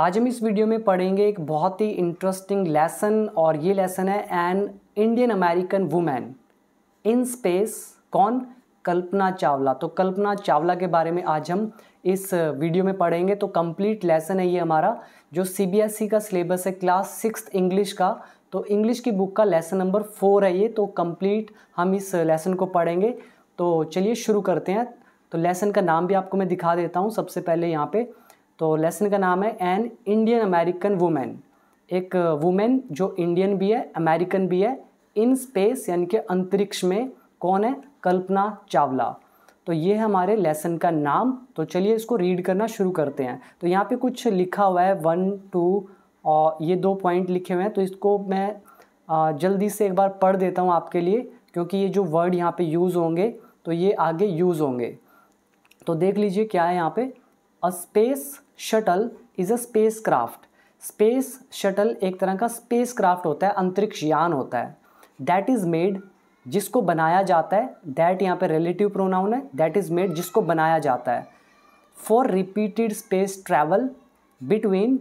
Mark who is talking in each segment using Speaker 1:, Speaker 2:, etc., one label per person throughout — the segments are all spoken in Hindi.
Speaker 1: आज हम इस वीडियो में पढ़ेंगे एक बहुत ही इंटरेस्टिंग लेसन और ये लेसन है an Indian American women in space कौन कल्पना चावला तो कल्पना चावला के बारे में आज हम इस वीडियो में पढ़ेंगे तो कंप्लीट लेसन है ये हमारा जो सीबीएसई e का सिलेबस है क्लास सिक्स इंग्लिश का तो इंग्लिश की बुक का लेसन नंबर फोर है ये तो कंप्लीट हम इस लेसन को पढ़ेंगे तो चलिए शुरू करते हैं तो लेसन का नाम भी आपको मैं दिखा देता हूँ सबसे पहले यहाँ पर तो लेसन का नाम है एन इंडियन अमेरिकन वुमेन एक वुमेन uh, जो इंडियन भी है अमेरिकन भी है इन स्पेस यानी कि अंतरिक्ष में कौन है कल्पना चावला तो ये है हमारे लेसन का नाम तो चलिए इसको रीड करना शुरू करते हैं तो यहाँ पे कुछ लिखा हुआ है वन टू और ये दो पॉइंट लिखे हुए हैं तो इसको मैं uh, जल्दी से एक बार पढ़ देता हूँ आपके लिए क्योंकि ये जो वर्ड यहाँ पे यूज़ होंगे तो ये आगे यूज़ होंगे तो देख लीजिए क्या है यहाँ पे a space shuttle is a spacecraft space shuttle एक तरह का स्पेस क्राफ्ट होता है अंतरिक्ष यान होता है दैट इज़ मेड जिसको बनाया जाता है दैट यहाँ पे रिलेटिव प्रोनाउन है दैट इज़ मेड जिसको बनाया जाता है for repeated space travel between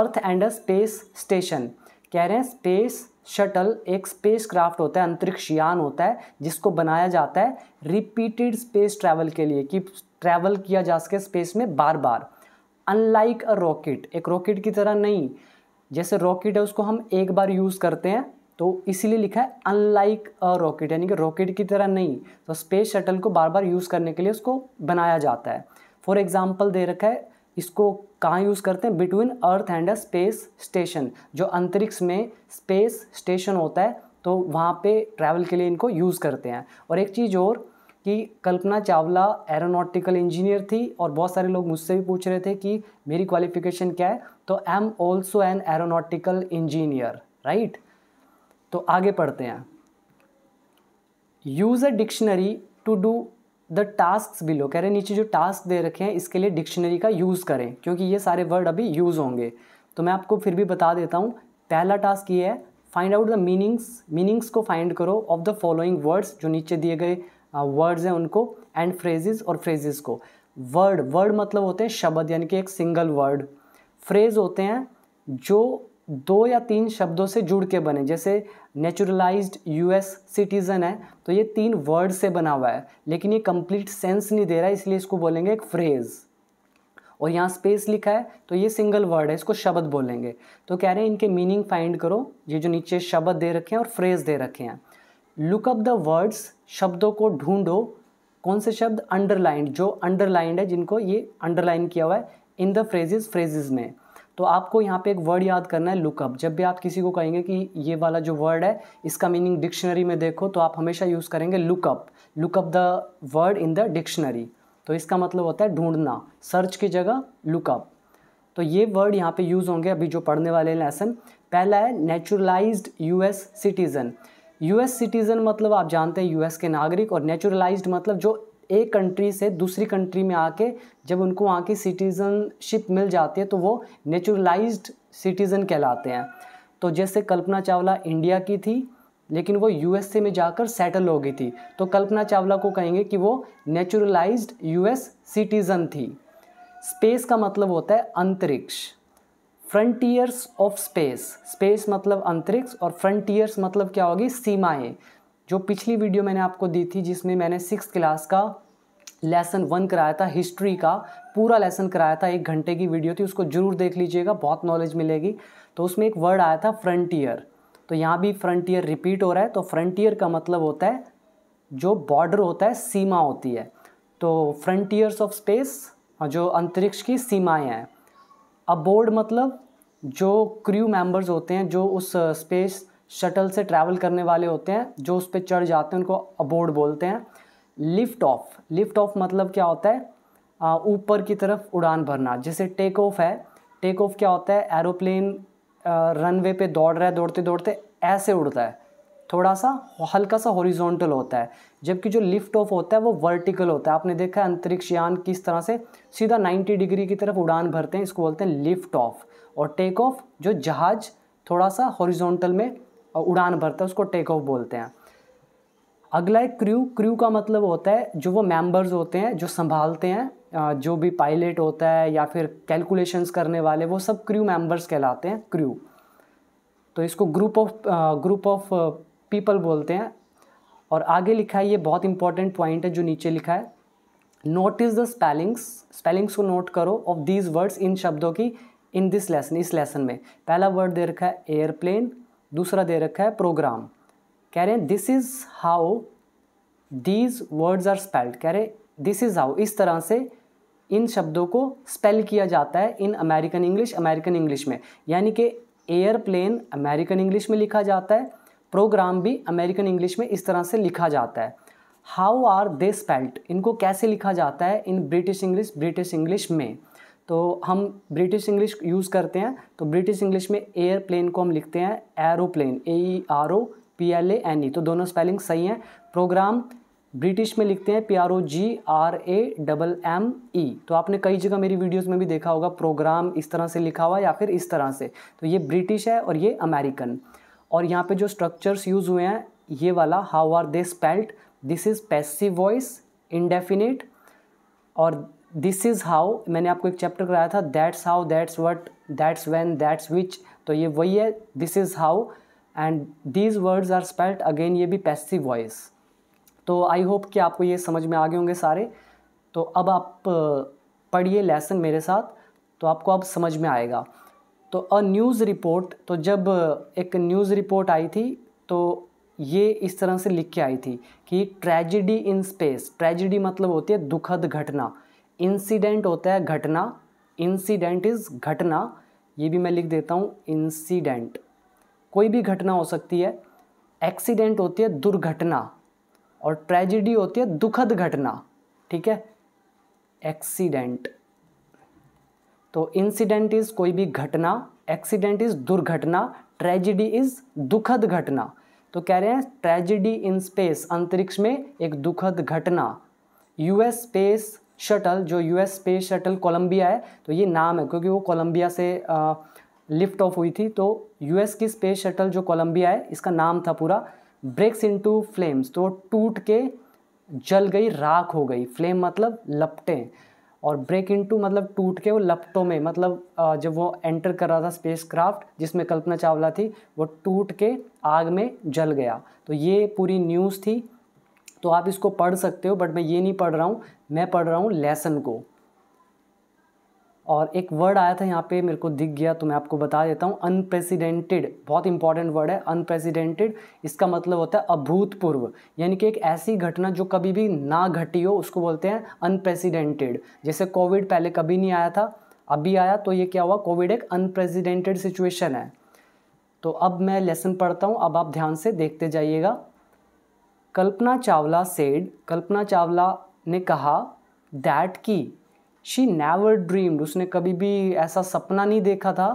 Speaker 1: earth and a space station कह रहे हैं स्पेस शटल एक स्पेस क्राफ्ट होता है अंतरिक्ष यान होता है जिसको बनाया जाता है रिपीटेड स्पेस ट्रैवल के लिए कि ट्रैवल किया जा सके स्पेस में बार बार अनलाइक अ रॉकेट एक रॉकेट की तरह नहीं जैसे रॉकेट है उसको हम एक बार यूज़ करते हैं तो इसीलिए लिखा है अनलाइक अ रॉकेट यानी कि रॉकेट की तरह नहीं तो स्पेस शटल को बार बार यूज़ करने के लिए उसको बनाया जाता है फॉर एग्ज़ाम्पल दे रखा है इसको कहाँ यूज़ करते हैं between earth and a space station जो अंतरिक्ष में स्पेस स्टेशन होता है तो वहाँ पे ट्रैवल के लिए इनको यूज़ करते हैं और एक चीज़ और कि कल्पना चावला एरोनॉटिकल इंजीनियर थी और बहुत सारे लोग मुझसे भी पूछ रहे थे कि मेरी क्वालिफिकेशन क्या है तो I am also an aeronautical engineer right तो आगे पढ़ते हैं use a dictionary to do the task below कह रहे हैं नीचे जो टास्क दे रखे हैं इसके लिए डिक्शनरी का यूज़ करें क्योंकि ये सारे वर्ड अभी यूज़ होंगे तो मैं आपको फिर भी बता देता हूँ पहला टास्क ये है find out the meanings meanings को फाइंड करो ऑफ द फॉलोइंग वर्ड्स जो नीचे दिए गए वर्ड्स हैं उनको एंड फ्रेजेस और फ्रेजेस को वर्ड वर्ड मतलब होते हैं शब्द यानी कि एक सिंगल वर्ड फ्रेज होते हैं जो दो या तीन शब्दों से जुड़ के बने जैसे नेचुरलाइज्ड यूएस सिटीज़न है तो ये तीन वर्ड से बना हुआ है लेकिन ये कंप्लीट सेंस नहीं दे रहा है इसलिए इसको बोलेंगे एक फ्रेज़ और यहाँ स्पेस लिखा है तो ये सिंगल वर्ड है इसको शब्द बोलेंगे तो कह रहे हैं इनके मीनिंग फाइंड करो ये जो नीचे शब्द दे रखे हैं और फ्रेज़ दे रखे हैं लुकअप द वर्ड्स शब्दों को ढूंढो कौन से शब्द अंडरलाइंड जो अंडरलाइंड है जिनको ये अंडरलाइन किया हुआ है इन द फ्रेजेस फ्रेजेस में तो आपको यहाँ पे एक वर्ड याद करना है लुकअप जब भी आप किसी को कहेंगे कि ये वाला जो वर्ड है इसका मीनिंग डिक्शनरी में देखो तो आप हमेशा यूज़ करेंगे look up look up the word in the dictionary तो इसका मतलब होता है ढूंढना सर्च की जगह लुकअप तो ये वर्ड यहाँ पे यूज़ होंगे अभी जो पढ़ने वाले लेसन पहला है naturalised US citizen US citizen मतलब आप जानते हैं यूएस के नागरिक और नेचुरलाइज्ड मतलब जो एक कंट्री से दूसरी कंट्री में आके जब उनको वहाँ की सिटीज़नशिप मिल जाती है तो वो नेचुरलाइज्ड सिटीज़न कहलाते हैं तो जैसे कल्पना चावला इंडिया की थी लेकिन वो यूएसए में जाकर सेटल हो गई थी तो कल्पना चावला को कहेंगे कि वो नेचुरलाइज्ड एस सिटीज़न थी स्पेस का मतलब होता है अंतरिक्ष फ्रंटियर्स ऑफ स्पेस स्पेस मतलब अंतरिक्ष और फ्रंटियर्स मतलब क्या होगी सीमाएं जो पिछली वीडियो मैंने आपको दी थी जिसमें मैंने सिक्स क्लास का लेसन वन कराया था हिस्ट्री का पूरा लेसन कराया था एक घंटे की वीडियो थी उसको जरूर देख लीजिएगा बहुत नॉलेज मिलेगी तो उसमें एक वर्ड आया था फ्रंटियर तो यहाँ भी फ्रंटियर रिपीट हो रहा है तो फ्रंटियर का मतलब होता है जो बॉर्डर होता है सीमा होती है तो फ्रंटियर्स ऑफ स्पेस जो अंतरिक्ष की सीमाएँ हैं अबोर्ड मतलब जो क्रू मेंबर्स होते हैं जो उस स्पेस शटल से ट्रैवल करने वाले होते हैं जो उस पर चढ़ जाते हैं उनको अबोर्ड बोलते हैं लिफ्ट ऑफ लिफ्ट ऑफ मतलब क्या होता है ऊपर की तरफ उड़ान भरना जैसे टेक ऑफ है टेक ऑफ क्या होता है एरोप्लेन रनवे पे दौड़ रहा है दौड़ते दौड़ते ऐसे उड़ता है थोड़ा सा हल्का सा हॉरिजॉन्टल होता है जबकि जो लिफ्ट ऑफ होता है वो वर्टिकल होता है आपने देखा है अंतरिक्ष यान किस तरह से सीधा 90 डिग्री की तरफ उड़ान भरते हैं इसको बोलते हैं लिफ्ट ऑफ और टेक ऑफ जो जहाज़ थोड़ा सा हॉरिजॉन्टल में उड़ान भरता है उसको टेक ऑफ बोलते हैं अगला एक क्रू क्रू का मतलब होता है जो वो मेंबर्स होते हैं जो संभालते हैं जो भी पायलट होता है या फिर कैलकुलेशंस करने वाले वो सब क्रू मेंबर्स कहलाते हैं क्रू तो इसको group of group of people बोलते हैं और आगे लिखा है ये बहुत इंपॉर्टेंट पॉइंट है जो नीचे लिखा है note is the spellings spellings को नोट करो ऑफ दीज वर्ड्स इन शब्दों की इन दिस लेसन इस लेसन में पहला वर्ड दे रखा है एयरप्लेन दूसरा दे रखा है प्रोग्राम कह रहे हैं this is how these words are spelled कह रहे दिस इज़ हाउ इस तरह से इन शब्दों को स्पेल किया जाता है in American English American English में यानी कि एयरप्लेन अमेरिकन इंग्लिश में लिखा जाता है प्रोग्राम भी अमेरिकन इंग्लिश में इस तरह से लिखा जाता है हाउ आर दे स्पेल्ट इनको कैसे लिखा जाता है in British English British English में तो हम ब्रिटिश इंग्लिश यूज़ करते हैं तो ब्रिटिश इंग्लिश में एयर प्लेन को हम लिखते हैं aeroplane A E R O P L A N E तो दोनों स्पेलिंग सही हैं प्रोग्राम ब्रिटिश में लिखते हैं P R O G R A double M E तो आपने कई जगह मेरी वीडियोस में भी देखा होगा प्रोग्राम इस तरह से लिखा हुआ या फिर इस तरह से तो ये ब्रिटिश है और ये अमेरिकन और यहाँ पे जो स्ट्रक्चर्स यूज़ हुए हैं ये वाला how are they spelt this is passive voice indefinite और दिस इज़ हाउ मैंने आपको एक चैप्टर कराया था that's how that's what that's when that's which तो ये वही है this is how and these words are spelt again ये भी पैसिव वॉइस तो आई होप कि आपको ये समझ में आ गए होंगे सारे तो अब आप पढ़िए लेसन मेरे साथ तो आपको अब समझ में आएगा तो अ न्यूज़ रिपोर्ट तो जब एक न्यूज़ रिपोर्ट आई थी तो ये इस तरह से लिख के आई थी कि ट्रेजिडी इन स्पेस ट्रेजिडी मतलब होती है दुखद घटना इंसिडेंट होता है घटना इंसिडेंट इज़ घटना ये भी मैं लिख देता हूँ इंसिडेंट कोई भी घटना हो सकती है एक्सीडेंट होती है दुर्घटना और ट्रेजिडी होती है दुखद घटना ठीक है एक्सीडेंट तो इंसिडेंट इज़ कोई भी घटना एक्सीडेंट इज़ दुर्घटना ट्रेजिडी इज़ दुखद घटना तो कह रहे हैं ट्रेजिडी इन स्पेस अंतरिक्ष में एक दुखद घटना यूएस स्पेस शटल जो यूएस स्पेस शटल कोलंबिया है तो ये नाम है क्योंकि वो कोलंबिया से लिफ्ट ऑफ हुई थी तो यूएस की स्पेस शटल जो कोलंबिया है इसका नाम था पूरा ब्रेक्स इनटू फ्लेम्स तो टूट के जल गई राख हो गई फ्लेम मतलब लपटें और ब्रेक इनटू मतलब टूट के वो लपटों में मतलब जब वो एंटर कर रहा था स्पेस क्राफ्ट जिसमें कल्पना चावला थी वो टूट के आग में जल गया तो ये पूरी न्यूज़ थी तो आप इसको पढ़ सकते हो बट मैं ये नहीं पढ़ रहा हूँ मैं पढ़ रहा हूँ लेसन को और एक वर्ड आया था यहाँ पे मेरे को दिख गया तो मैं आपको बता देता हूँ अनप्रेसिडेंटेड बहुत इंपॉर्टेंट वर्ड है अनप्रेसिडेंटेड इसका मतलब होता है अभूतपूर्व यानी कि एक ऐसी घटना जो कभी भी ना घटी हो उसको बोलते हैं अनप्रेसिडेंटेड जैसे कोविड पहले कभी नहीं आया था अभी आया तो ये क्या हुआ कोविड एक अनप्रेसिडेंटेड सिचुएशन है तो अब मैं लेसन पढ़ता हूँ अब आप ध्यान से देखते जाइएगा कल्पना चावला सेड कल्पना चावला ने कहा दैट की शी नेवर ड्रीम्ड उसने कभी भी ऐसा सपना नहीं देखा था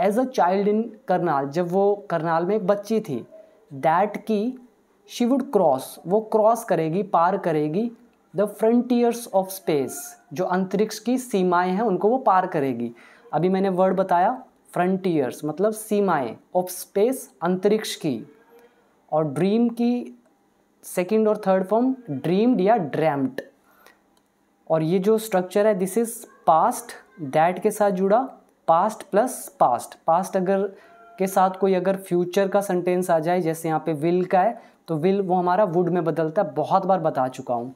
Speaker 1: as a child in Karnal जब वो करनाल में एक बच्ची थी दैट की शी वुड क्रॉस वो क्रॉस करेगी पार करेगी द फ्रंटियर्स ऑफ स्पेस जो अंतरिक्ष की सीमाएं हैं उनको वो पार करेगी अभी मैंने वर्ड बताया फ्रंटियर्स मतलब सीमाएं ऑफ स्पेस अंतरिक्ष की और ड्रीम की सेकेंड और थर्ड फॉर्म ड्रीम्ड या ड्रैम्ड और ये जो स्ट्रक्चर है दिस इज पास्ट दैट के साथ जुड़ा पास्ट प्लस पास्ट पास्ट अगर के साथ कोई अगर फ्यूचर का सेंटेंस आ जाए जैसे यहाँ पे विल का है तो विल वो हमारा वुड में बदलता है बहुत बार बता चुका हूँ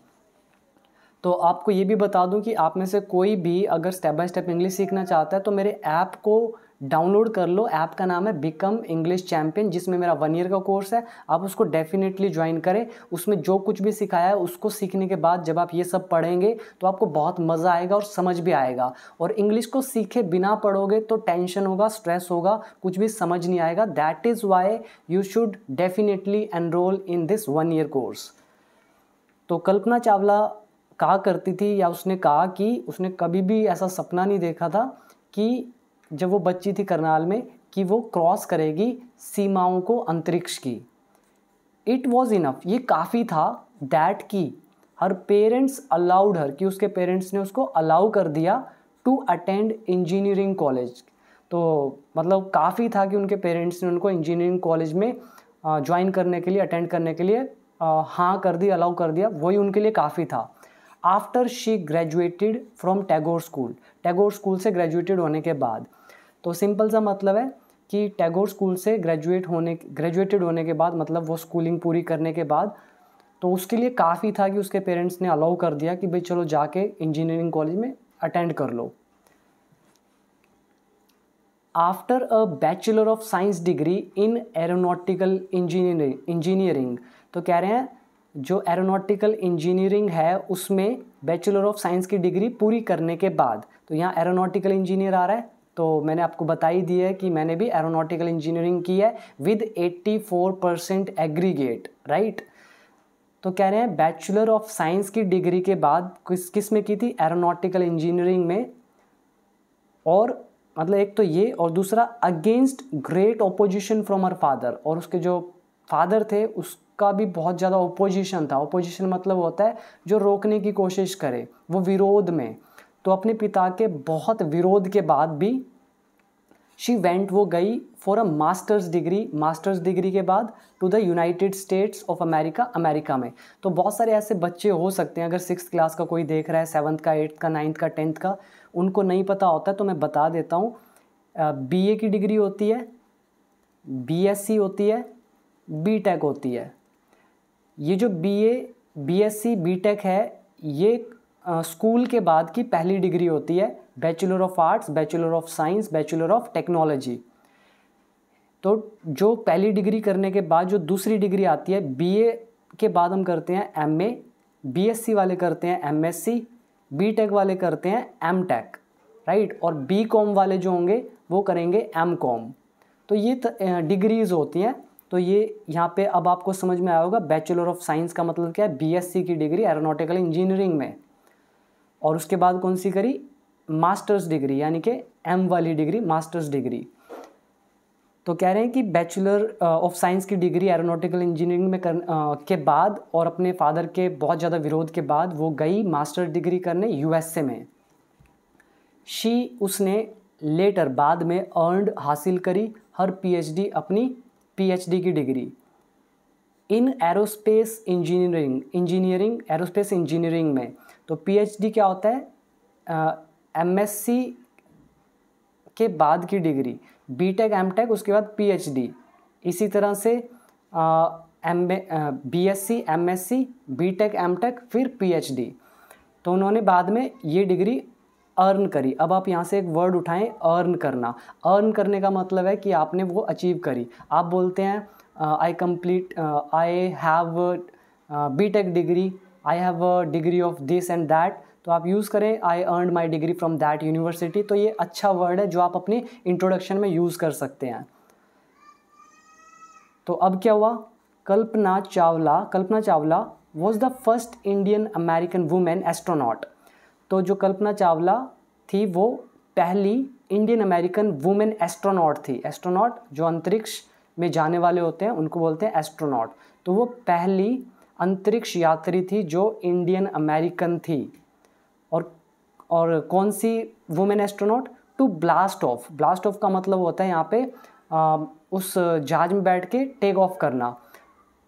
Speaker 1: तो आपको ये भी बता दूँ कि आप में से कोई भी अगर स्टेप बाय स्टेप इंग्लिश सीखना चाहता है तो मेरे ऐप को डाउनलोड कर लो ऐप का नाम है बिकम इंग्लिश चैम्पियन जिसमें मेरा वन ईयर का कोर्स है आप उसको डेफिनेटली ज्वाइन करें उसमें जो कुछ भी सिखाया है उसको सीखने के बाद जब आप ये सब पढ़ेंगे तो आपको बहुत मज़ा आएगा और समझ भी आएगा और इंग्लिश को सीखे बिना पढ़ोगे तो टेंशन होगा स्ट्रेस होगा कुछ भी समझ नहीं आएगा that is why you should definitely enrol in this one year course तो कल्पना चावला कहा करती थी या उसने कहा कि उसने कभी भी ऐसा सपना नहीं देखा था कि जब वो बच्ची थी करनाल में कि वो क्रॉस करेगी सीमाओं को अंतरिक्ष की इट वॉज़ इनफ ये काफ़ी था दैट की हर पेरेंट्स अलाउड हर कि उसके पेरेंट्स ने उसको अलाउ कर दिया टू अटेंड इंजीनियरिंग कॉलेज तो मतलब काफ़ी था कि उनके पेरेंट्स ने उनको इंजीनियरिंग कॉलेज में ज्वाइन करने के लिए अटेंड करने के लिए हाँ कर दी अलाउ कर दिया वही उनके लिए काफ़ी था after she graduated from Tagore school Tagore school से ग्रेजुएटेड होने के बाद तो सिंपल सा मतलब है कि टैगोर स्कूल से ग्रेजुएट होने ग्रेजुएटेड होने के बाद मतलब वो स्कूलिंग पूरी करने के बाद तो उसके लिए काफ़ी था कि उसके पेरेंट्स ने अलाउ कर दिया कि भाई चलो जाके इंजीनियरिंग कॉलेज में अटेंड कर लो after a bachelor of science degree in aeronautical engineering engineering तो कह रहे हैं जो एरोनॉटिकल इंजीनियरिंग है उसमें बैचलर ऑफ साइंस की डिग्री पूरी करने के बाद तो यहाँ एरोनॉटिकल इंजीनियर आ रहा है तो मैंने आपको बता ही दिया है कि मैंने भी एरोनॉटिकल इंजीनियरिंग की है विद 84 परसेंट एग्रीगेट राइट तो कह रहे हैं बैचलर ऑफ साइंस की डिग्री के बाद किस किस में की थी एरोनॉटिकल इंजीनियरिंग में और मतलब एक तो ये और दूसरा against great opposition from her father और उसके जो फादर थे उसका भी बहुत ज़्यादा ओपोजिशन था ओपोजिशन मतलब होता है जो रोकने की कोशिश करे वो विरोध में तो अपने पिता के बहुत विरोध के बाद भी शी वेंट वो गई for a masters degree masters degree के बाद to the United States of America America में तो बहुत सारे ऐसे बच्चे हो सकते हैं अगर सिक्स क्लास का कोई देख रहा है सेवन्थ का एट्थ का नाइन्थ का टेंथ का उनको नहीं पता होता तो मैं बता देता हूँ बी ए की डिग्री होती है बी एस सी होती है बी टेक होती है ये जो B B A S C B tech है ये स्कूल के बाद की पहली डिग्री होती है bachelor of arts bachelor of science bachelor of technology तो जो पहली डिग्री करने के बाद जो दूसरी डिग्री आती है बीए के बाद हम करते हैं एमए बीएससी वाले करते हैं एमएससी बीटेक वाले करते हैं एमटेक राइट और बीकॉम वाले जो होंगे वो करेंगे एमकॉम तो ये डिग्रीज़ होती हैं तो ये यहाँ पे अब आपको समझ में आया होगा बैचलर ऑफ साइंस का मतलब क्या है बीएससी की डिग्री एरोनोटिकल इंजीनियरिंग में और उसके बाद कौन सी करी मास्टर्स डिग्री यानी कि एम वाली डिग्री मास्टर्स डिग्री तो कह रहे हैं कि बैचलर ऑफ साइंस की डिग्री एरोनोटिकल इंजीनियरिंग में कर आ, के बाद और अपने फादर के बहुत ज़्यादा विरोध के बाद वो गई मास्टर डिग्री करने यू में शी उसने लेटर बाद में अर्नड हासिल करी हर पीएचडी अपनी पीएचडी की degree in aerospace engineering engineering aerospace engineering में तो पीएचडी क्या होता है एमएससी के बाद की डिग्री बीटेक एमटेक उसके बाद पीएचडी इसी तरह से M B S C M S C B tech M tech फिर पी एच डी तो उन्होंने बाद में ये डिग्री अर्न करी अब आप यहाँ से एक वर्ड उठाएं अर्न करना अर्न करने का मतलब है कि आपने वो अचीव करी आप बोलते हैं I complete I have B tech degree I have a degree of this and that तो आप यूज़ करें I earn my degree from that university तो ये अच्छा वर्ड है जो आप अपने इंट्रोडक्शन में यूज़ कर सकते हैं तो अब क्या हुआ Kalpana Chawla Kalpana Chawla was the first Indian American women astronaut तो जो कल्पना चावला थी वो पहली इंडियन अमेरिकन वुमेन एस्ट्रोनॉट थी एस्ट्रोनॉट जो अंतरिक्ष में जाने वाले होते हैं उनको बोलते हैं एस्ट्रोनॉट तो वो पहली अंतरिक्ष यात्री थी जो इंडियन अमेरिकन थी और और कौन सी women astronaut to blast off blast off का मतलब होता है यहाँ पे आ, उस जहाज में बैठ के टेक ऑफ करना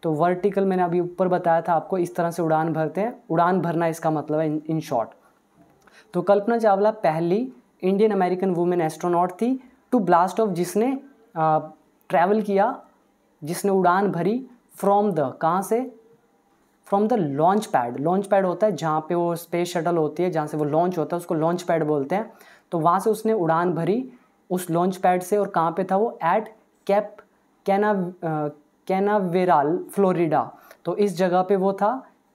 Speaker 1: तो वर्टिकल मैंने अभी ऊपर बताया था आपको इस तरह से उड़ान भरते हैं उड़ान भरना इसका मतलब है इन शॉर्ट तो कल्पना चावला पहली इंडियन अमेरिकन वुमेन एस्ट्रोनॉट थी टू ब्लास्ट ऑफ जिसने ट्रैवल किया जिसने उड़ान भरी फ्रॉम द कहाँ से from the launch pad launch pad होता है जहाँ पे वो स्पेस शटल होती है जहाँ से वो लॉन्च होता है उसको लॉन्च पैड बोलते हैं तो वहाँ से उसने उड़ान भरी उस लॉन्च पैड से और कहाँ पे था वो एट कैप कैना कैनावेराल फ्लोरिडा तो इस जगह पे वो था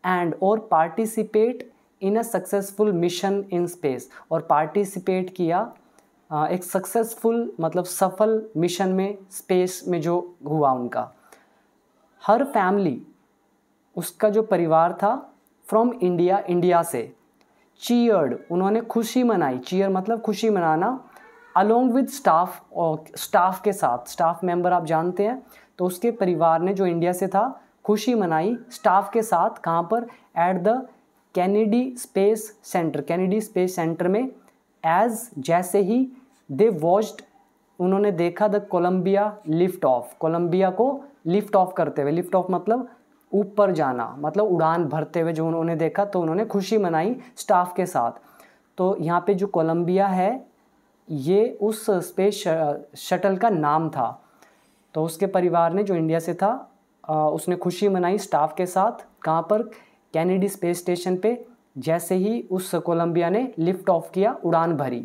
Speaker 1: एंड और participate in a successful mission in space और पार्टिसिपेट किया uh, एक सक्सेसफुल मतलब सफल मिशन में स्पेस में जो हुआ उनका हर फैमिली उसका जो परिवार था फ्रॉम इंडिया इंडिया से चीयर्ड उन्होंने खुशी मनाई चीयर मतलब खुशी मनाना अलोंग विद स्टाफ और स्टाफ के साथ स्टाफ मेंबर आप जानते हैं तो उसके परिवार ने जो इंडिया से था खुशी मनाई स्टाफ के साथ कहाँ पर at the Kennedy Space Center Kennedy Space Center में एज जैसे ही दे वॉच्ड उन्होंने देखा the Columbia lift off Columbia को लिफ्ट ऑफ करते हुए लिफ्ट ऑफ मतलब ऊपर जाना मतलब उड़ान भरते हुए जो उन्होंने देखा तो उन्होंने खुशी मनाई स्टाफ के साथ तो यहाँ पे जो कोलंबिया है ये उस स्पेस शटल का नाम था तो उसके परिवार ने जो इंडिया से था उसने खुशी मनाई स्टाफ के साथ कहाँ पर कैनेडी स्पेस स्टेशन पे जैसे ही उस कोलंबिया ने लिफ्ट ऑफ किया उड़ान भरी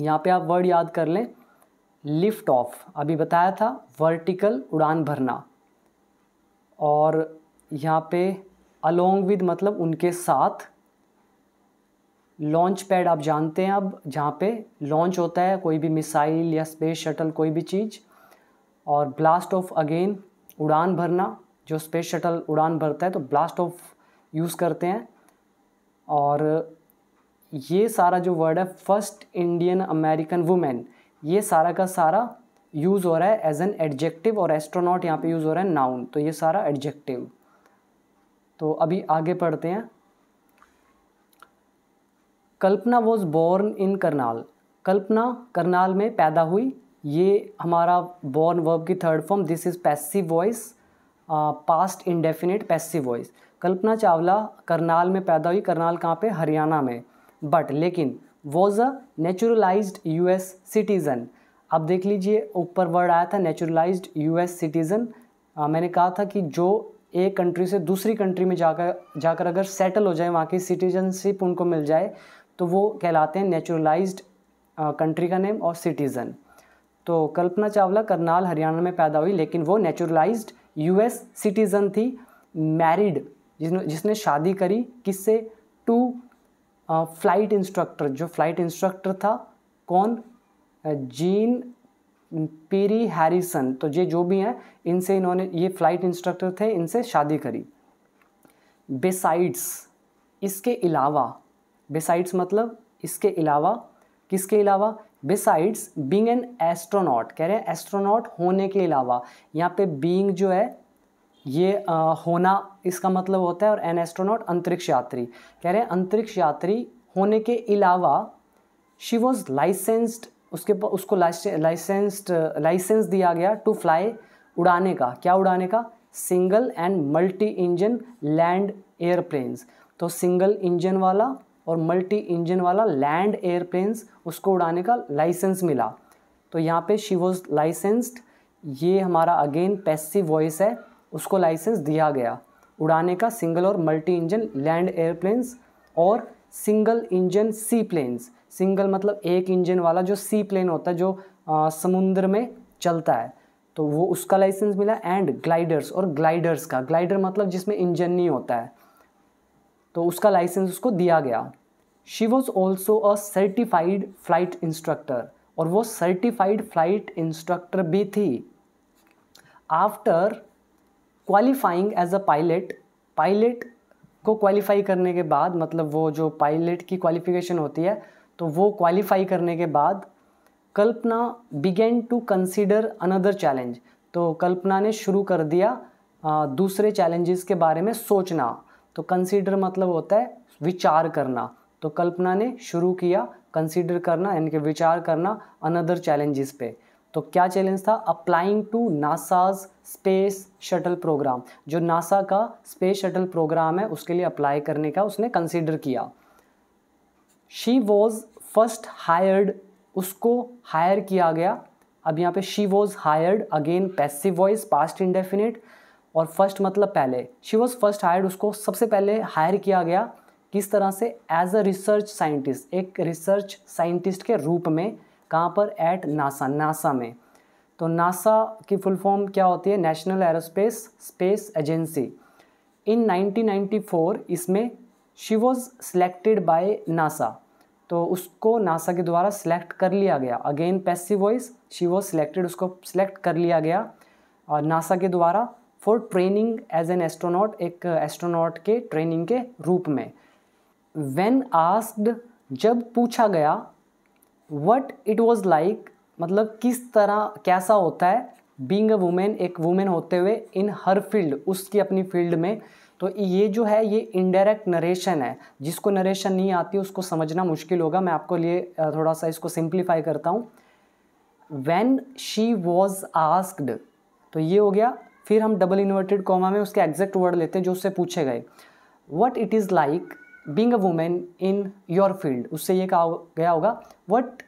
Speaker 1: यहाँ पे आप वर्ड याद कर लें लिफ्ट ऑफ अभी बताया था वर्टिकल उड़ान भरना और यहाँ पे अलोंग विद मतलब उनके साथ लॉन्च पैड आप जानते हैं अब जहाँ पे लॉन्च होता है कोई भी मिसाइल या स्पेस शटल कोई भी चीज़ और ब्लास्ट ऑफ अगेन उड़ान भरना जो स्पेस शटल उड़ान भरता है तो ब्लास्ट ऑफ यूज़ करते हैं और ये सारा जो वर्ड है फर्स्ट इंडियन अमेरिकन वुमेन ये सारा का सारा यूज़ हो रहा है एज एन एडजेक्टिव और एस्ट्रोनॉट यहाँ पे यूज़ हो रहा है नाउन तो ये सारा एडजेक्टिव तो अभी आगे पढ़ते हैं Kalpana was born in Karnal Kalpana Karnal में पैदा हुई ये हमारा बॉर्न वर्ब की third form this is passive voice past indefinite passive voice Kalpana Chawla Karnal में पैदा हुई करनाल कहाँ पे हरियाणा में बट लेकिन was a naturalised US citizen आप देख लीजिए ऊपर वर्ड आया था नेचुरलाइज्ड यूएस सिटीज़न मैंने कहा था कि जो एक कंट्री से दूसरी कंट्री में जाकर जाकर अगर सेटल हो जाए वहाँ की सिटीजनशिप उनको मिल जाए तो वो कहलाते हैं नेचुरलाइज्ड कंट्री का नेम और सिटीज़न तो कल्पना चावला करनाल हरियाणा में पैदा हुई लेकिन वो नेचुरलाइज्ड यूएस सिटीज़न थी मैरिड जिसने जिसने शादी करी किससे टू फ्लाइट इंस्ट्रक्टर जो फ्लाइट इंस्ट्रक्टर था कौन जीन पीरी हैरिसन तो ये जो भी हैं इनसे इन्होंने ये फ्लाइट इंस्ट्रक्टर थे इनसे शादी करी बेसाइड्स इसके अलावा बेसाइड्स मतलब इसके अलावा किसके अलावा बेसाइड्स बींग एन एस्ट्रोनॉट कह रहे हैं एस्ट्रोनॉट होने के अलावा यहाँ पे बींग जो है ये आ, होना इसका मतलब होता है और एन एस्ट्रोनॉट अंतरिक्ष यात्री कह रहे हैं अंतरिक्ष यात्री होने के अलावा शी वॉज लाइसेंस्ड उसके उसको लाइसेंस्ड लाइसेंस दिया गया टू फ्लाई उड़ाने का क्या उड़ाने का single and multi engine land airplanes तो सिंगल इंजन वाला और मल्टी इंजन वाला लैंड एयरप्लेन्स उसको उड़ाने का लाइसेंस मिला तो यहाँ पे शी वॉज लाइसेंस्ड ये हमारा अगेन पैसिव वॉइस है उसको लाइसेंस दिया गया उड़ाने का सिंगल और मल्टी इंजन लैंड एयरप्लेन्स और single engine seaplanes single मतलब एक इंजन वाला जो सी प्लेन होता है जो आ, समुद्र में चलता है तो वो उसका लाइसेंस मिला एंड ग्लाइडर्स और ग्लाइडर्स का ग्लाइडर मतलब जिसमें इंजन नहीं होता है तो उसका लाइसेंस उसको दिया गया she was also a certified flight instructor और वो सर्टिफाइड फ्लाइट इंस्ट्रक्टर भी थी after qualifying as a pilot pilot को क्वालिफाई करने के बाद मतलब वो जो पायलट की क्वालिफिकेशन होती है तो वो क्वालिफाई करने के बाद Kalpana began to consider another challenge तो कल्पना ने शुरू कर दिया आ, दूसरे चैलेंजेस के बारे में सोचना तो कंसिडर मतलब होता है विचार करना तो कल्पना ने शुरू किया कंसिडर करना यानी कि विचार करना अनदर चैलेंजेस पे तो क्या चैलेंज था applying to NASA's space shuttle programme जो नासा का स्पेस शटल प्रोग्राम है उसके लिए अप्लाई करने का उसने कंसिडर किया शी वॉज फर्स्ट हायर्ड उसको हायर किया गया अब यहाँ पे she was hired again passive voice past indefinite और फर्स्ट मतलब पहले शी वॉज फर्स्ट हायर्ड उसको सबसे पहले हायर किया गया किस तरह से एज अ रिसर्च साइंटिस्ट एक रिसर्च साइंटिस्ट के रूप में कहाँ पर एट नासा नासा में तो नासा की फुल फॉर्म क्या होती है national aerospace space agency in 1994 इसमें she was selected by NASA तो उसको नासा के द्वारा सिलेक्ट कर लिया गया again passive voice she was selected उसको सिलेक्ट कर लिया गया और नासा के द्वारा for training as an astronaut एक एस्ट्रोनॉट के ट्रेनिंग के रूप में वेन आस्ड जब पूछा गया वट इट वॉज लाइक मतलब किस तरह कैसा होता है बींग अ वुमेन एक वुमेन होते हुए इन हर फील्ड उसकी अपनी फील्ड में तो ये जो है ये इनडायरेक्ट नरेशन है जिसको नरेशन नहीं आती उसको समझना मुश्किल होगा मैं आपको लिए थोड़ा सा इसको सिंप्लीफाई करता हूँ वैन शी वॉज आस्कड तो ये हो गया फिर हम डबल इन्वर्टेड कॉमा में उसके एग्जैक्ट वर्ड लेते हैं जो उससे पूछे गए what it is like being a women in your field उससे ये कहा गया होगा वट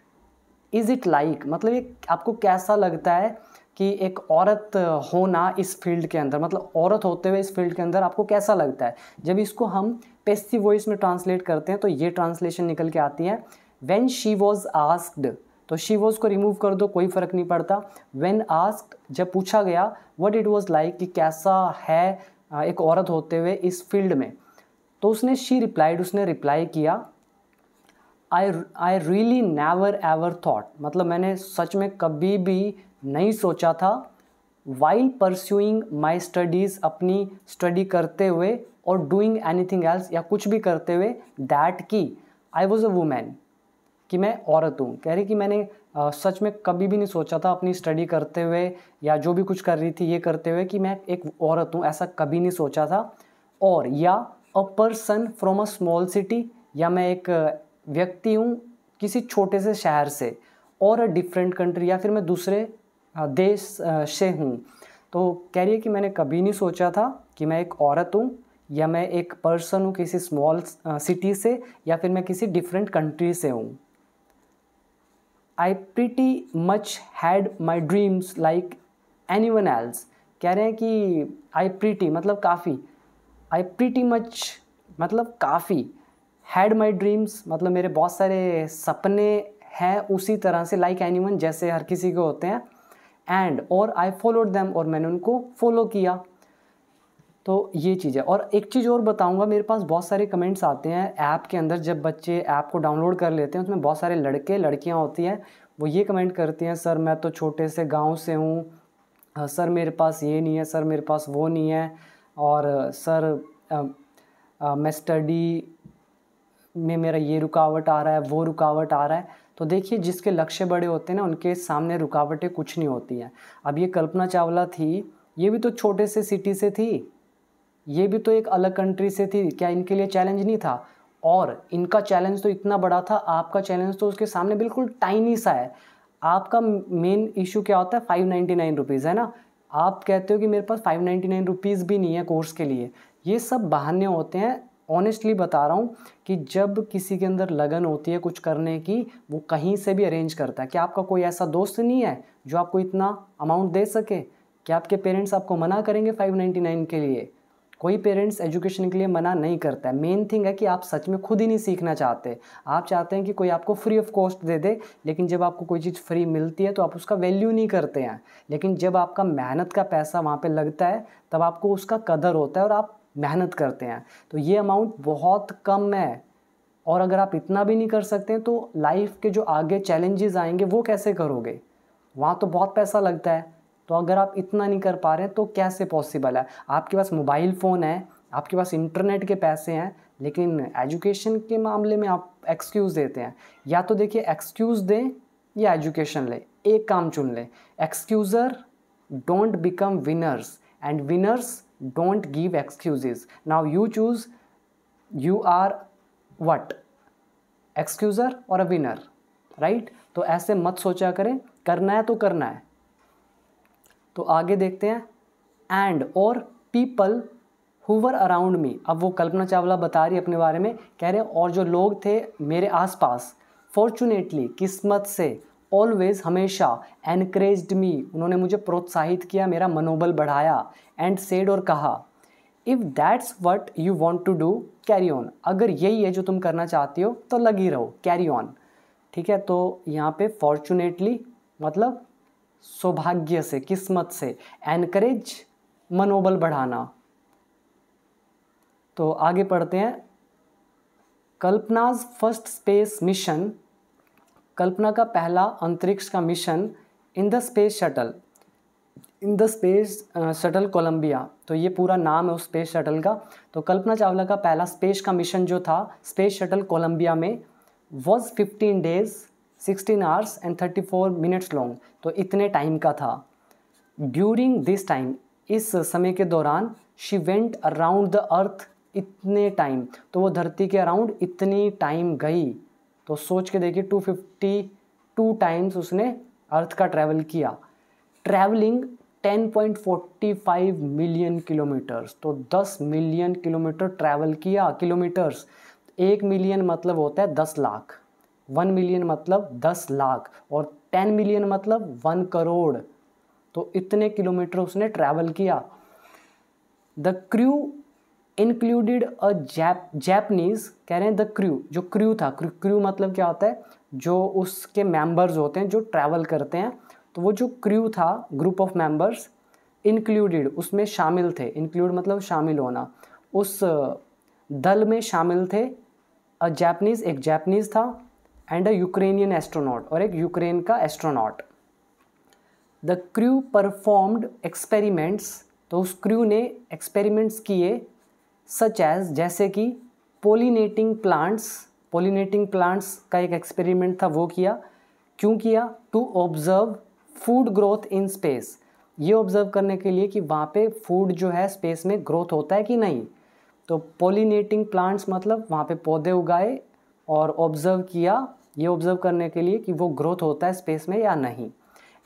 Speaker 1: इज़ इट लाइक मतलब ये आपको कैसा लगता है कि एक औरत होना इस फील्ड के अंदर मतलब औरत होते हुए इस फील्ड के अंदर आपको कैसा लगता है जब इसको हम पेस्टी वॉइस में ट्रांसलेट करते हैं तो ये ट्रांसलेशन निकल के आती है वेन शी वॉज आस्क्ड तो शी वॉज को रिमूव कर दो कोई फ़र्क नहीं पड़ता वेन आस्क जब पूछा गया वट इट वॉज़ लाइक कि कैसा है एक औरत होते हुए इस फील्ड में तो उसने शी रिप्लाइड उसने रिप्लाई किया I I really never ever thought मतलब मैंने सच में कभी भी नहीं सोचा था वाइल परस्यूइंग माई स्टडीज़ अपनी स्टडी करते हुए और डूइंग एनीथिंग एल्स या कुछ भी करते हुए दैट की आई वॉज अ वूमैन कि मैं औरत हूँ कह रही कि मैंने आ, सच में कभी भी नहीं सोचा था अपनी स्टडी करते हुए या जो भी कुछ कर रही थी ये करते हुए कि मैं एक औरत हूँ ऐसा कभी नहीं सोचा था और या a person from a small city या मैं एक व्यक्ति हूँ किसी छोटे से शहर से और अ डिफरेंट कंट्री या फिर मैं दूसरे देश से हूँ तो कह रही है कि मैंने कभी नहीं सोचा था कि मैं एक औरत हूँ या मैं एक पर्सन हूँ किसी स्मॉल सिटी से या फिर मैं किसी डिफरेंट कंट्री से हूँ I pretty much had my dreams like anyone else कह रहे हैं कि आई प्रिटी मतलब काफ़ी आई प्रिटी मच मतलब काफ़ी हैड माई ड्रीम्स मतलब मेरे बहुत सारे सपने हैं उसी तरह से लाइक एनी वन जैसे हर किसी के होते हैं एंड और आई फॉलोड दैम और मैंने उनको फॉलो किया तो ये चीज़ है और एक चीज़ और बताऊंगा मेरे पास बहुत सारे कमेंट्स आते हैं ऐप के अंदर जब बच्चे ऐप को डाउनलोड कर लेते हैं उसमें बहुत सारे लड़के लड़कियां होती हैं वो ये कमेंट करती हैं सर मैं तो छोटे से गांव से हूँ सर मेरे पास ये नहीं है सर मेरे पास वो नहीं है और सर आ, आ, मैं स्टडी में मेरा ये रुकावट आ रहा है वो रुकावट आ रहा है तो देखिए जिसके लक्ष्य बड़े होते हैं ना उनके सामने रुकावटें कुछ नहीं होती हैं अब ये कल्पना चावला थी ये भी तो छोटे से सिटी से थी ये भी तो एक अलग कंट्री से थी क्या इनके लिए चैलेंज नहीं था और इनका चैलेंज तो इतना बड़ा था आपका चैलेंज तो उसके सामने बिल्कुल टाइनी सा है आपका मेन इशू क्या होता है फाइव नाइन्टी नाइन रुपीज़ है ना आप कहते हो कि मेरे पास फाइव नाइन्टी नाइन रुपीज़ भी नहीं है कोर्स के लिए ये सब बहाने होते हैं ऑनेस्टली बता रहा हूँ कि जब किसी के अंदर लगन होती है कुछ करने की वो कहीं से भी अरेंज करता है क्या आपका कोई ऐसा दोस्त नहीं है जो आपको इतना अमाउंट दे सके क्या आपके पेरेंट्स आपको मना करेंगे 599 के लिए कोई पेरेंट्स एजुकेशन के लिए मना नहीं करता है मेन थिंग है कि आप सच में खुद ही नहीं सीखना चाहते आप चाहते हैं कि कोई आपको फ्री ऑफ कॉस्ट दे दे लेकिन जब आपको कोई चीज़ फ्री मिलती है तो आप उसका वैल्यू नहीं करते हैं लेकिन जब आपका मेहनत का पैसा वहाँ पे लगता है तब आपको उसका कदर होता है और आप मेहनत करते हैं तो ये अमाउंट बहुत कम है और अगर आप इतना भी नहीं कर सकते तो लाइफ के जो आगे चैलेंजेस आएंगे वो कैसे करोगे वहाँ तो बहुत पैसा लगता है तो अगर आप इतना नहीं कर पा रहे तो कैसे पॉसिबल है आपके पास मोबाइल फ़ोन है आपके पास इंटरनेट के पैसे हैं लेकिन एजुकेशन के मामले में आप एक्सक्यूज़ देते हैं या तो देखिए एक्सक्यूज़ दें या एजुकेशन लें एक काम चुन लें excuser don't become winners and winners don't give excuses now you choose you are what excuser और अ विनर राइट तो ऐसे मत सोचा करें करना है तो करना है तो आगे देखते हैं एंड और पीपल हुवर अराउंड मी अब वो कल्पना चावला बता रही है अपने बारे में कह रहे हैं और जो लोग थे मेरे आसपास फॉर्चुनेटली किस्मत से ऑलवेज़ हमेशा एनकरेज मी उन्होंने मुझे प्रोत्साहित किया मेरा मनोबल बढ़ाया एंड सेड और कहा if that's what you want to do carry on अगर यही है जो तुम करना चाहती हो तो लगी रहो कैरी ऑन ठीक है तो यहाँ पे फॉर्चुनेटली मतलब सौभाग्य से किस्मत से एनकरेज मनोबल बढ़ाना तो आगे पढ़ते हैं कल्पनाज फर्स्ट स्पेस मिशन कल्पना का पहला अंतरिक्ष का mission in the space shuttle in the space shuttle Columbia तो ये पूरा नाम है उस स्पेस शटल का तो कल्पना चावला का पहला स्पेस का मिशन जो था स्पेस शटल कोलंबिया में was fifteen days sixteen hours and thirty four minutes long तो इतने टाइम का था ड्यूरिंग दिस टाइम इस समय के दौरान she went around the earth इतने टाइम तो वो धरती के अराउंड इतनी टाइम गई तो सोच के देखिए टू फिफ्टी टू टाइम्स उसने अर्थ का ट्रैवल किया ट्रैवलिंग 10.45 मिलियन किलोमीटर्स तो 10 मिलियन किलोमीटर ट्रैवल किया किलोमीटर्स एक मिलियन मतलब होता है 10 लाख वन मिलियन मतलब 10 लाख और 10 मिलियन मतलब वन करोड़ तो इतने किलोमीटर उसने ट्रैवल किया the crew included a Jap Japanese कह रहे हैं द क्रू जो क्रू था क्रू मतलब क्या होता है जो उसके मेंबर्स होते हैं जो ट्रैवल करते हैं तो वो जो क्रू था ग्रुप ऑफ मेंबर्स इंक्लूडेड उसमें शामिल थे इंक्लूड मतलब शामिल होना उस दल में शामिल थे अ जैपनीज़ एक जैपनीज़ था एंड अ यूक्रेनियन एस्ट्रोनॉट और एक यूक्रेन का astronaut the crew performed experiments तो उस क्रू ने एक्सपेरिमेंट्स किए सच एज जैसे कि पोलिनेटिंग प्लांट्स पोलिनेटिंग प्लांट्स का एक एक्सपेरिमेंट था वो किया क्यों किया to observe food growth in space ये ऑब्जर्व करने के लिए कि वहाँ पे फूड जो है स्पेस में ग्रोथ होता है कि नहीं तो पोलिनेटिंग प्लांट्स मतलब वहाँ पे पौधे उगाए और ऑब्जर्व किया ये ऑब्जर्व करने के लिए कि वो ग्रोथ होता है स्पेस में या नहीं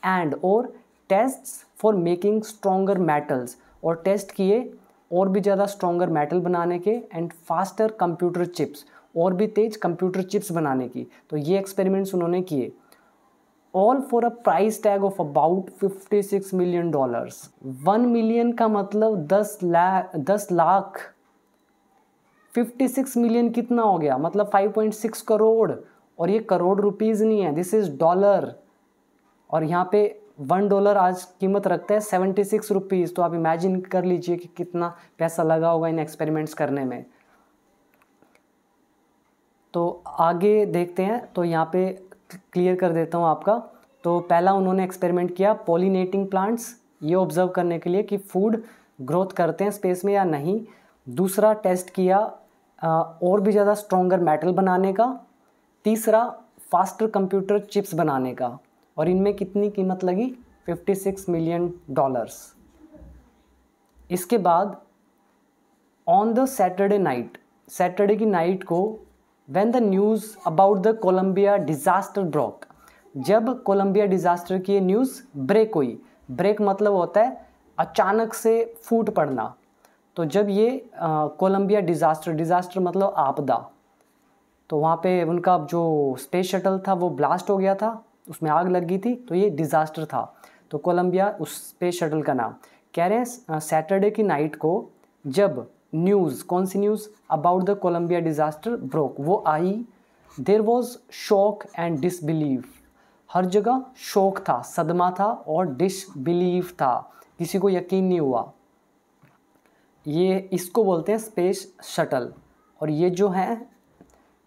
Speaker 1: एंड और tests for making stronger metals और टेस्ट किए और भी ज़्यादा स्ट्रॉगर मेटल बनाने के एंड फास्टर कंप्यूटर चिप्स और भी तेज कंप्यूटर चिप्स बनाने की तो ये एक्सपेरिमेंट्स उन्होंने किए all for a price tag of about 56 million dollars one million का मतलब दस लाख दस लाख 56 मिलियन कितना हो गया मतलब 5.6 करोड़ और ये करोड़ रुपीज़ नहीं है दिस इज़ डॉलर और यहाँ पे वन डॉलर आज कीमत रखता है सेवेंटी सिक्स रुपीज़ तो आप इमेजिन कर लीजिए कि कितना पैसा लगा होगा इन एक्सपेरिमेंट्स करने में तो आगे देखते हैं तो यहाँ पे क्लियर कर देता हूँ आपका तो पहला उन्होंने एक्सपेरिमेंट किया पोलिनेटिंग प्लांट्स ये ऑब्जर्व करने के लिए कि फूड ग्रोथ करते हैं स्पेस में या नहीं दूसरा टेस्ट किया और भी ज़्यादा स्ट्रॉन्गर मेटल बनाने का तीसरा फास्टर कंप्यूटर चिप्स बनाने का और इनमें कितनी कीमत लगी 56 मिलियन डॉलर्स इसके बाद on the Saturday night Saturday की नाइट को when the news about the Columbia disaster broke जब कोलंबिया डिज़ास्टर की ये न्यूज़ ब्रेक हुई ब्रेक मतलब होता है अचानक से फूट पड़ना तो जब ये कोलंबिया डिज़ास्टर डिज़ास्टर मतलब आपदा तो वहाँ पे उनका जो स्पेस शटल था वो ब्लास्ट हो गया था उसमें आग लग गई थी तो ये डिज़ास्टर था तो कोलंबिया उस स्पेस शटल का नाम कह रहे हैं सैटरडे की नाइट को जब न्यूज़ कौन सी news about the Columbia disaster broke वो आई there was shock and disbelief हर जगह शौक था सदमा था और डिसबिलीव था किसी को यकीन नहीं हुआ ये इसको बोलते हैं स्पेस शटल और ये जो हैं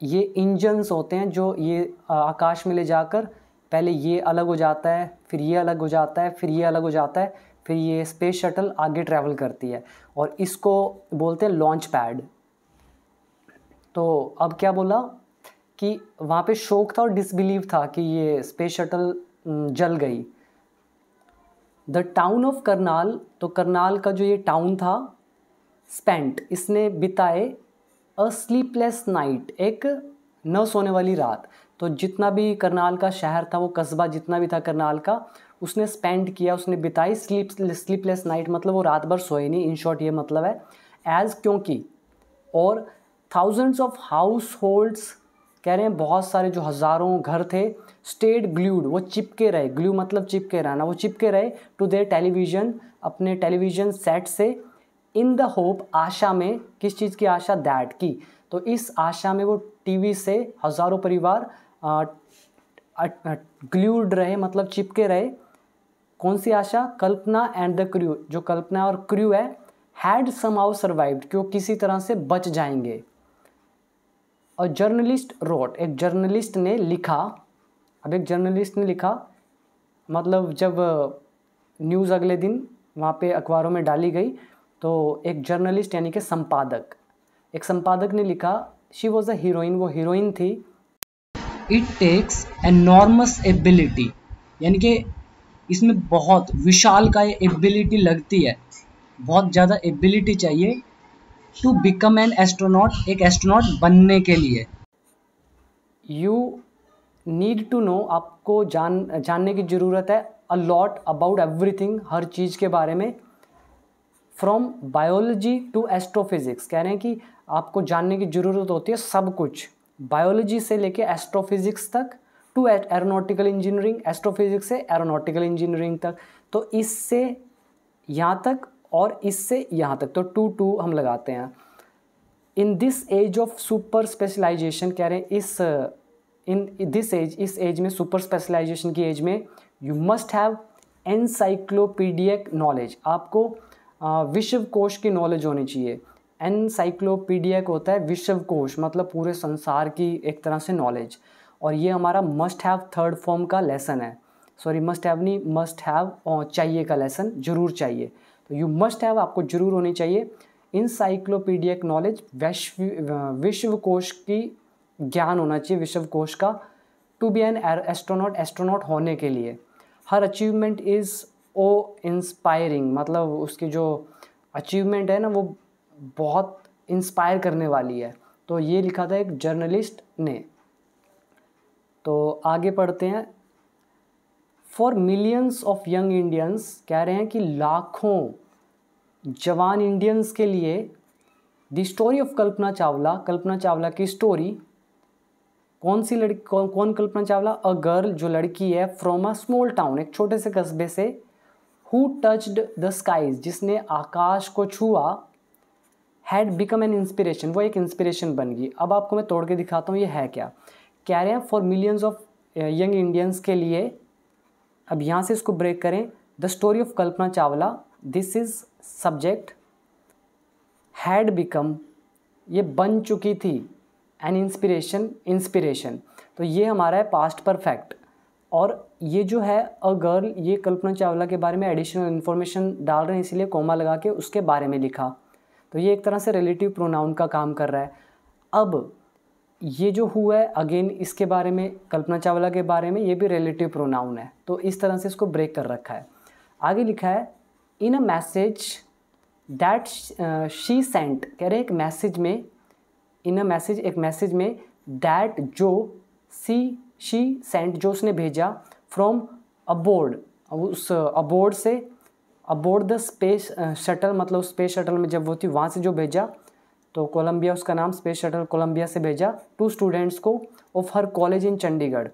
Speaker 1: ये इंजन्स होते हैं जो ये आकाश में ले जाकर पहले ये अलग हो जाता है फिर ये अलग हो जाता है फिर ये अलग हो जाता है फिर ये स्पेस शटल आगे ट्रैवल करती है और इसको बोलते हैं लॉन्च पैड तो अब क्या बोला कि वहाँ पे शोक था और डिसबिलीव था कि ये स्पेस शटल जल गई द टाउन ऑफ करनाल तो करनाल का जो ये टाउन था स्पेंट इसने बिताए अ स्लीपलेस नाइट एक न सोने वाली रात तो जितना भी करनाल का शहर था वो कस्बा जितना भी था करनाल का उसने स्पेंड किया उसने बिताई स्लीप स्लीपलेस नाइट मतलब वो रात भर सोए नहीं इन शॉर्ट ये मतलब है एज क्योंकि और थाउजेंड्स ऑफ हाउस होल्ड्स कह रहे हैं बहुत सारे जो हज़ारों घर थे स्टेड ग्लूड वो चिपके रहे ग्लू मतलब चिपके रहना वो चिपके रहे टू देर टेलीविज़न अपने टेलीविज़न सेट से इन द होप आशा में किस चीज़ की आशा दैट की तो इस आशा में वो टीवी से हज़ारों परिवार ग्लूड रहे मतलब चिपके रहे कौन सी आशा कल्पना एंड द क्रू जो कल्पना और क्रू है हैड समाउ सर्वाइव्ड क्यों किसी तरह से बच जाएंगे और जर्नलिस्ट रोट एक जर्नलिस्ट ने लिखा अब एक जर्नलिस्ट ने लिखा मतलब जब न्यूज़ अगले दिन वहाँ पे अखबारों में डाली गई तो एक जर्नलिस्ट यानी कि संपादक एक संपादक ने लिखा शी वॉज़ अ हीरोइन वो हीरोइन थी इट टेक्स एनॉर्मस एबिलिटी यानी कि इसमें बहुत विशाल का एबिलिटी लगती है बहुत ज़्यादा एबिलिटी चाहिए टू बिकम एन एस्ट्रोनॉट एक एस्ट्रोनॉट बनने के लिए यू नीड टू नो आपको जान जानने की ज़रूरत है अ लॉट अबाउट एवरीथिंग हर चीज़ के बारे में फ्रॉम बायोलॉजी टू एस्ट्रोफिज़िक्स कह रहे हैं कि आपको जानने की ज़रूरत होती है सब कुछ बायोलॉजी से लेके एस्ट्रोफिजिक्स तक टू एरोनॉटिकल इंजीनियरिंग एस्ट्रोफिजिक्स से एरोनॉटिकल इंजीनियरिंग तक तो इससे यहाँ तक और इससे यहाँ तक तो टू टू हम लगाते हैं in this age of super specialisation कह रहे हैं इस इन दिस एज इस एज में सुपर स्पेशलाइजेशन की एज में you must have encyclopaedic knowledge आपको विश्व कोश की नॉलेज होनी चाहिए एनसाइक्लोपीडिया एक होता है विश्वकोश मतलब पूरे संसार की एक तरह से नॉलेज और ये हमारा मस्ट हैव थर्ड फॉर्म का लेसन है सॉरी मस्ट हैव नहीं मस्ट हैव चाहिए का लेसन जरूर चाहिए तो यू मस्ट हैव आपको जरूर होनी चाहिए इनसाइक्लोपीडियक नॉलेज वैश्व विश्व की ज्ञान होना चाहिए विश्वकोश का to be an astronaut astronaut होने के लिए her achievement is oh inspiring मतलब उसकी जो अचीवमेंट है ना वो बहुत इंस्पायर करने वाली है तो ये लिखा था एक जर्नलिस्ट ने तो आगे पढ़ते हैं for millions of young Indians कह रहे हैं कि लाखों जवान इंडियंस के लिए the story of Kalpana Chawla Kalpana Chawla की स्टोरी कौन सी लड़की कौन कौन कल्पना चावला अ गर्ल जो लड़की है फ्रॉम अ स्मॉल टाउन एक छोटे से कस्बे से हु टचड द स्काईज जिसने आकाश को छुआ हैड बिकम एन इंस्पिरेशन वो एक इंस्पिरेशन बन गई अब आपको मैं तोड़ के दिखाता हूँ ये है क्या कह रहे हैं for millions of young Indians के लिए अब यहाँ से इसको ब्रेक करें the story of Kalpana Chawla this is subject had become ये बन चुकी थी एन इंस्पिरेशन इंस्पिरेशन तो ये हमारा है पास्ट परफेक्ट और ये जो है अ गर्ल ये कल्पना चावला के बारे में एडिशनल इन्फॉर्मेशन डाल रहे हैं इसीलिए कोमा लगा के उसके बारे में लिखा तो ये एक तरह से रिलेटिव प्रोनाउन का काम कर रहा है अब ये जो हुआ है अगेन इसके बारे में कल्पना चावला के बारे में ये भी रिलेटिव प्रोनाउन है तो इस तरह से इसको ब्रेक कर रखा है आगे लिखा है in a message that she sent कह रहे एक मैसेज में इन अ मैसेज एक मैसेज में दैट जो सी शी सेंट जो उसने भेजा फ्रॉम अबोर्ड उस अबोर्ड uh, से अबोर्ड द स्पेस शटल मतलब स्पेस शटल में जब वो थी वहाँ से जो भेजा तो कोलंबिया उसका नाम स्पेस शटल कोलंबिया से भेजा टू स्टूडेंट्स को of her college in Chandigarh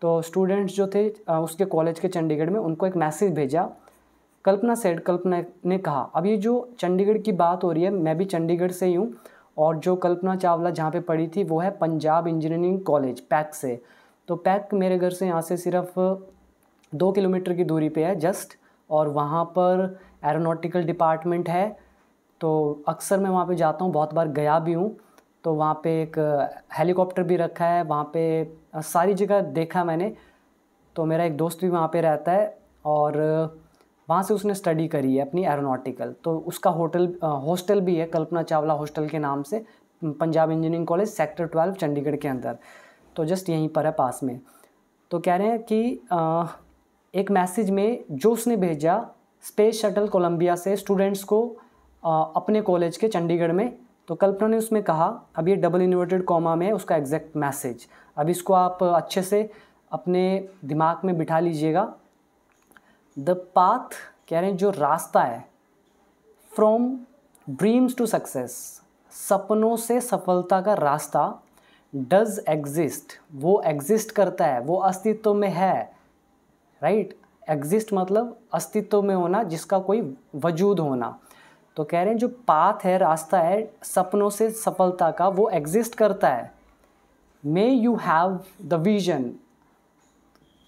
Speaker 1: तो स्टूडेंट्स जो थे उसके कॉलेज के चंडीगढ़ में उनको एक मैसेज भेजा कल्पना सेठ कल्पना ने कहा अब ये जो चंडीगढ़ की बात हो रही है मैं भी चंडीगढ़ से ही हूँ और जो कल्पना चावला जहाँ पे पढ़ी थी वो है पंजाब इंजीनियरिंग कॉलेज पैक से तो पैक मेरे घर से यहाँ से सिर्फ दो किलोमीटर की दूरी पे है जस्ट और वहाँ पर एरोनॉटिकल डिपार्टमेंट है तो अक्सर मैं वहाँ पे जाता हूँ बहुत बार गया भी हूँ तो वहाँ पे एक हेलीकॉप्टर भी रखा है वहाँ पे सारी जगह देखा मैंने तो मेरा एक दोस्त भी वहाँ पे रहता है और वहाँ से उसने स्टडी करी है अपनी एरोनॉटिकल तो उसका होटल हॉस्टल भी है कल्पना चावला हॉस्टल के नाम से Punjab engineering college sector twelve Chandigarh के अंदर तो जस्ट यहीं पर है पास में तो कह रहे हैं कि आ, एक मैसेज में जो उसने भेजा स्पेस शटल कोलंबिया से स्टूडेंट्स को आ, अपने कॉलेज के चंडीगढ़ में तो कल्पना ने उसमें कहा अब ये डबल इन्वर्टेड कॉमा में है उसका एग्जैक्ट मैसेज अब इसको आप अच्छे से अपने दिमाग में बिठा लीजिएगा द पाथ कह रहे हैं जो रास्ता है फ्रॉम ड्रीम्स टू सक्सेस सपनों से सफलता का रास्ता डज एग्जिस्ट वो एग्जिस्ट करता है वो अस्तित्व में है राइट एग्जिस्ट मतलब अस्तित्व में होना जिसका कोई वजूद होना तो कह रहे हैं जो पाथ है रास्ता है सपनों से सफलता का वो एग्जिस्ट करता है may you have the vision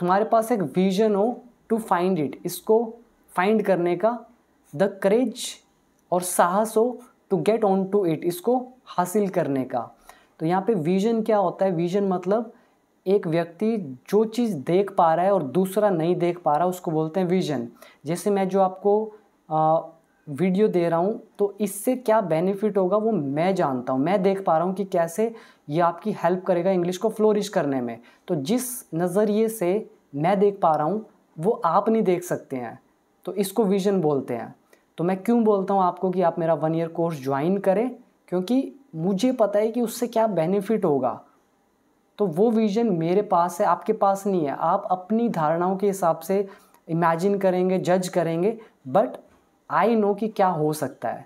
Speaker 1: तुम्हारे पास एक विजन हो टू फाइंड इट इसको फाइंड करने का द करेज और साहस हो to get on to it इसको हासिल करने का तो यहाँ पे विजन क्या होता है विजन मतलब एक व्यक्ति जो चीज़ देख पा रहा है और दूसरा नहीं देख पा रहा उसको बोलते हैं विजन जैसे मैं जो आपको आ, वीडियो दे रहा हूँ तो इससे क्या बेनिफिट होगा वो मैं जानता हूँ मैं देख पा रहा हूँ कि कैसे ये आपकी हेल्प करेगा इंग्लिश को फ्लोरिश करने में तो जिस नज़रिए से मैं देख पा रहा हूँ वो आप नहीं देख सकते हैं तो इसको विजन बोलते हैं तो मैं क्यों बोलता हूँ आपको कि आप मेरा वन ईयर कोर्स ज्वाइन करें क्योंकि मुझे पता है कि उससे क्या बेनिफिट होगा तो वो विज़न मेरे पास है आपके पास नहीं है आप अपनी धारणाओं के हिसाब से इमेजिन करेंगे जज करेंगे बट आई नो कि क्या हो सकता है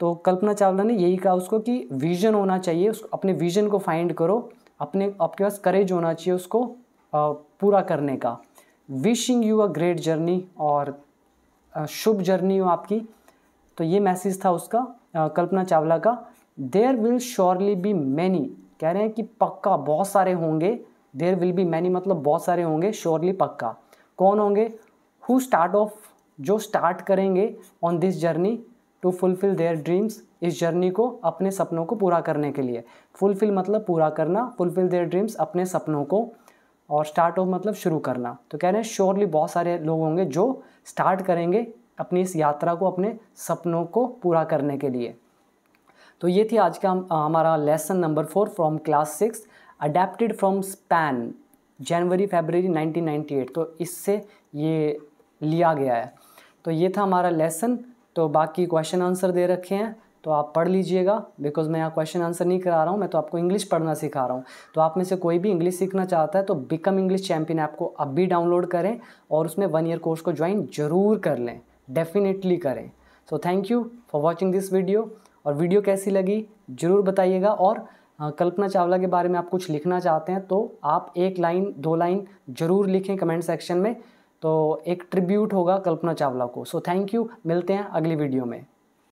Speaker 1: तो कल्पना चावला ने यही कहा उसको कि विज़न होना चाहिए उसको अपने विज़न को फाइंड करो अपने आपके पास करेज होना चाहिए उसको आ, पूरा करने का wishing you a great journey और शुभ जर्नी हो आपकी तो ये मैसेज था उसका आ, कल्पना चावला का there will surely be many कह रहे हैं कि पक्का बहुत सारे होंगे देर विल बी मैनी मतलब बहुत सारे होंगे श्योरली पक्का कौन होंगे हु स्टार्ट ऑफ जो स्टार्ट करेंगे on this journey to fulfil their dreams इस जर्नी को अपने सपनों को पूरा करने के लिए फुलफिल मतलब पूरा करना फुलफिल देयर ड्रीम्स अपने सपनों को और स्टार्ट ऑफ मतलब शुरू करना तो कह रहे हैं श्योरली बहुत सारे लोग होंगे जो स्टार्ट करेंगे अपनी इस यात्रा को अपने सपनों को पूरा करने के लिए तो ये थी आज का हमारा lesson number four from class six adapted from Span January February 1998 तो इससे ये लिया गया है तो ये था हमारा लेसन तो बाकी क्वेश्चन आंसर दे रखे हैं तो आप पढ़ लीजिएगा बिकॉज मैं यहाँ क्वेश्चन आंसर नहीं करा रहा हूँ मैं तो आपको इंग्लिश पढ़ना सिखा रहा हूँ तो आप में से कोई भी इंग्लिश सीखना चाहता है तो बिकम इंग्लिश चैम्पियन ऐप को अब भी डाउनलोड करें और उसमें वन ईयर कोर्स को ज्वाइन जरूर कर लें डेफिनेटली करें so thank you for watching this video और वीडियो कैसी लगी ज़रूर बताइएगा और कल्पना चावला के बारे में आप कुछ लिखना चाहते हैं तो आप एक लाइन दो लाइन ज़रूर लिखें कमेंट सेक्शन में तो एक ट्रिब्यूट होगा कल्पना चावला को सो थैंक यू मिलते हैं अगली वीडियो में